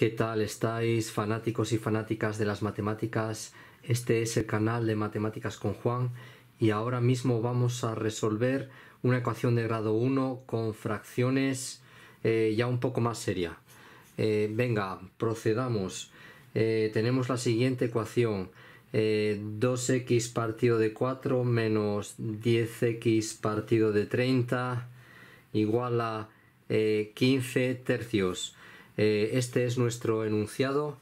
¿Qué tal estáis, fanáticos y fanáticas de las matemáticas? Este es el canal de Matemáticas con Juan y ahora mismo vamos a resolver una ecuación de grado 1 con fracciones eh, ya un poco más seria. Eh, venga, procedamos. Eh, tenemos la siguiente ecuación. 2x partido de 4 menos 10x partido de 30 igual a 15 tercios. Eh, este es nuestro enunciado.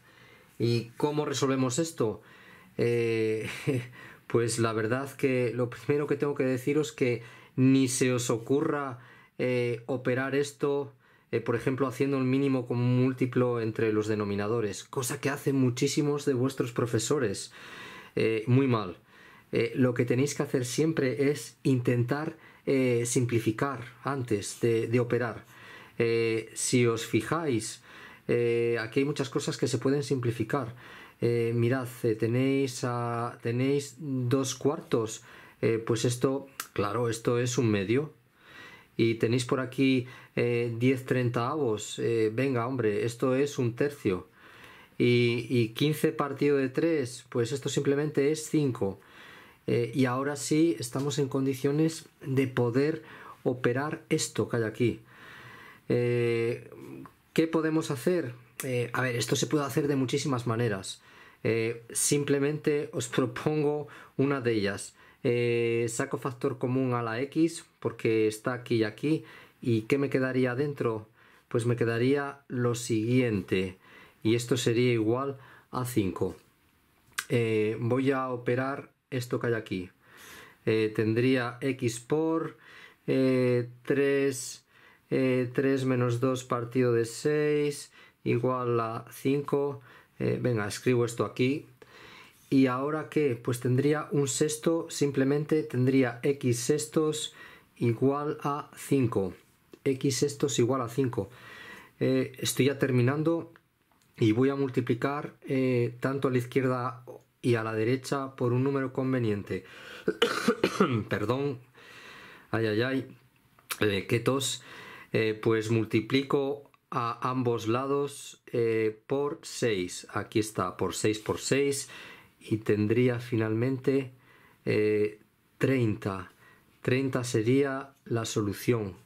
¿Y cómo resolvemos esto? Eh, pues la verdad que lo primero que tengo que deciros que ni se os ocurra eh, operar esto, por ejemplo, haciendo un mínimo con múltiplo entre los denominadores, cosa que hacen muchísimos de vuestros profesores. muy mal. lo que tenéis que hacer siempre es intentar simplificar antes de operar. si os fijáis, eh, aquí hay muchas cosas que se pueden simplificar. Eh, mirad, eh, tenéis, tenéis dos cuartos, pues esto, claro, esto es un medio. Y tenéis por aquí 10 avos. venga hombre, esto es un tercio. Y, y 15 partido de 3, pues esto simplemente es 5. y ahora sí estamos en condiciones de poder operar esto que hay aquí. Eh, ¿Qué podemos hacer? Eh, a ver, esto se puede hacer de muchísimas maneras. Eh, simplemente os propongo una de ellas. Eh, saco factor común a la x porque está aquí y aquí. ¿Y qué me quedaría dentro? Pues me quedaría lo siguiente. Y esto sería igual a 5. voy a operar esto que hay aquí. tendría x por 3 3 eh, menos 2 partido de 6 igual a 5. Eh, venga, escribo esto aquí. ¿Y ahora qué? Pues tendría un sexto, simplemente tendría x sextos igual a 5. x sextos igual a 5. Eh, estoy ya terminando y voy a multiplicar tanto a la izquierda y a la derecha por un número conveniente. Perdón. Ay, ay, ay. qué eh, pues multiplico a ambos lados eh, por 6. Aquí está, por 6 por 6. Y tendría finalmente 30. Eh, 30 sería la solución.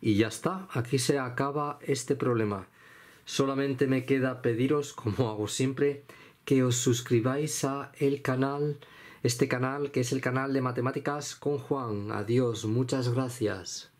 Y ya está, aquí se acaba este problema. Solamente me queda pediros, como hago siempre, que os suscribáis a el canal, este canal que es el canal de Matemáticas con Juan. Adiós, muchas gracias.